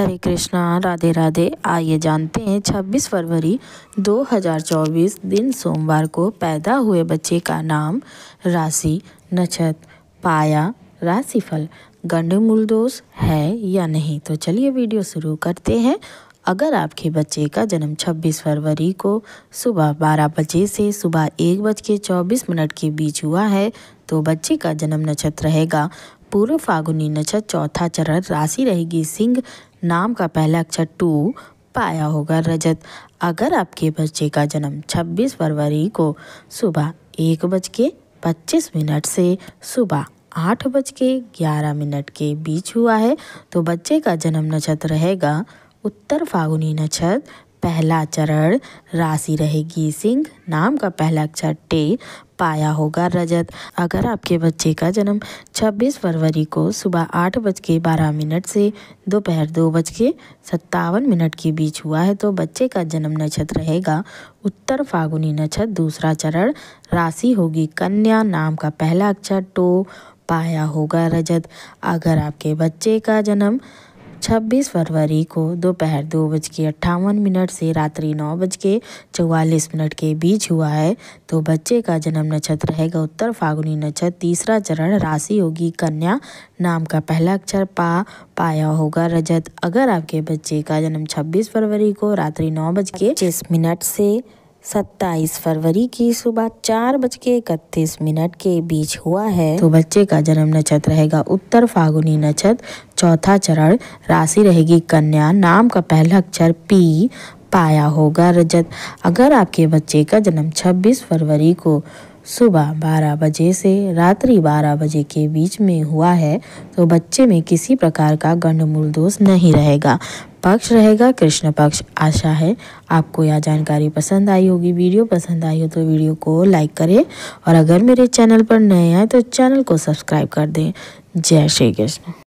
हरे कृष्णा राधे राधे आइए जानते हैं 26 फरवरी 2024 दिन सोमवार को पैदा हुए बच्चे का नाम राशि नक्षत्र पाया राशिफल गंड मूल दोष है या नहीं तो चलिए वीडियो शुरू करते हैं अगर आपके बच्चे का जन्म 26 फरवरी को सुबह 12 बजे से सुबह एक बज के चौबीस मिनट के बीच हुआ है तो बच्चे का जन्म नक्षत्र रहेगा पूर्व फागुनी नक्षत्र चौथा चरण राशि रहेगी सिंह नाम का पहला अक्षर टू पाया होगा रजत अगर आपके बच्चे का जन्म 26 फरवरी को सुबह एक बज के पच्चीस मिनट से सुबह आठ बज के ग्यारह मिनट के बीच हुआ है तो बच्चे का जन्म नक्षत्र रहेगा उत्तर फागुनी नक्षत्र पहला चरण राशि रहेगी सिंह नाम का पहला अक्षर टे पाया होगा रजत अगर आपके बच्चे का जन्म 26 फरवरी को सुबह आठ बज के बारह मिनट से दोपहर दो, दो बज के सत्तावन मिनट के बीच हुआ है तो बच्चे का जन्म नक्षत्र रहेगा उत्तर फागुनी नक्षत्र दूसरा चरण राशि होगी कन्या नाम का पहला अक्षर टो पाया होगा रजत अगर आपके बच्चे का जन्म छब्बीस फरवरी को दोपहर दो बज के अट्ठावन मिनट से रात्रि नौ बज के चौवालीस मिनट के बीच हुआ है तो बच्चे का जन्म नक्षत्र रहेगा उत्तर फागुनी नक्षत्र तीसरा चरण राशि होगी कन्या नाम का पहला अक्षर पा पाया होगा रजत अगर आपके बच्चे का जन्म छब्बीस फरवरी को रात्रि नौ बज के मिनट से सत्ताईस फरवरी की सुबह चार बज के इकतीस मिनट के बीच हुआ है तो बच्चे का जन्म नक्षत्र रहेगा उत्तर फागुनी नक्षत्र चौथा चरण राशि रहेगी कन्या नाम का पहला अक्षर पी पाया होगा रजत अगर आपके बच्चे का जन्म 26 फरवरी को सुबह 12 बजे से रात्रि 12 बजे के बीच में हुआ है तो बच्चे में किसी प्रकार का गंडमूल दोष नहीं रहेगा पक्ष रहेगा कृष्ण पक्ष आशा है आपको यह जानकारी पसंद आई होगी वीडियो पसंद आई हो तो वीडियो को लाइक करें और अगर मेरे चैनल पर नए आए तो चैनल को सब्सक्राइब कर दें जय श्री कृष्ण